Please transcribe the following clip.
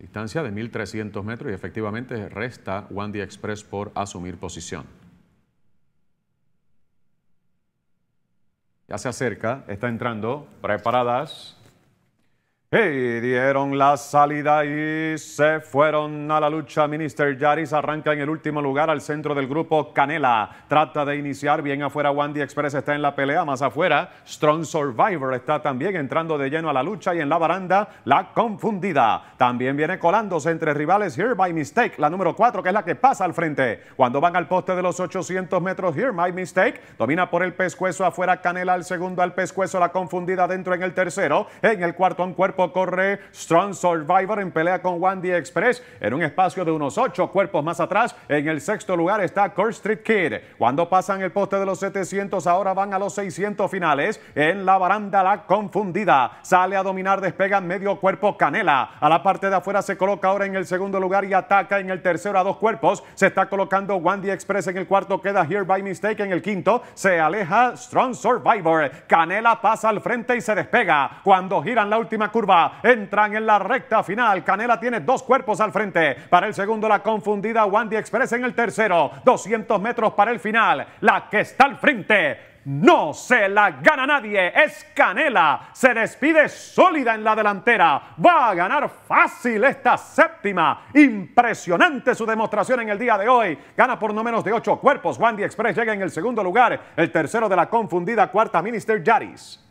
distancia de 1.300 metros y efectivamente resta Wandy Express por asumir posición. Ya se acerca, está entrando, preparadas. Y dieron la salida y se fueron a la lucha. Minister Yaris arranca en el último lugar al centro del grupo Canela. Trata de iniciar bien afuera. Wandy Express está en la pelea. Más afuera, Strong Survivor está también entrando de lleno a la lucha. Y en la baranda, la confundida. También viene colándose entre rivales Here by Mistake, la número 4, que es la que pasa al frente. Cuando van al poste de los 800 metros, Here by Mistake domina por el pescuezo afuera. Canela al segundo, al pescuezo, la confundida dentro en el tercero. En el cuarto, un cuerpo corre Strong Survivor en pelea con Wandy Express en un espacio de unos ocho cuerpos más atrás. En el sexto lugar está Curse Street Kid. Cuando pasan el poste de los 700, ahora van a los 600 finales. En la baranda la confundida. Sale a dominar, despega medio cuerpo Canela. A la parte de afuera se coloca ahora en el segundo lugar y ataca en el tercero a dos cuerpos. Se está colocando Wandy Express en el cuarto, queda Here by Mistake en el quinto. Se aleja Strong Survivor. Canela pasa al frente y se despega. Cuando giran la última curva, Entran en la recta final. Canela tiene dos cuerpos al frente. Para el segundo, la confundida Wandy Express en el tercero. 200 metros para el final. La que está al frente. No se la gana nadie, es Canela. Se despide sólida en la delantera. Va a ganar fácil esta séptima. Impresionante su demostración en el día de hoy. Gana por no menos de ocho cuerpos. Wandy Express llega en el segundo lugar. El tercero de la confundida cuarta Minister Yaris.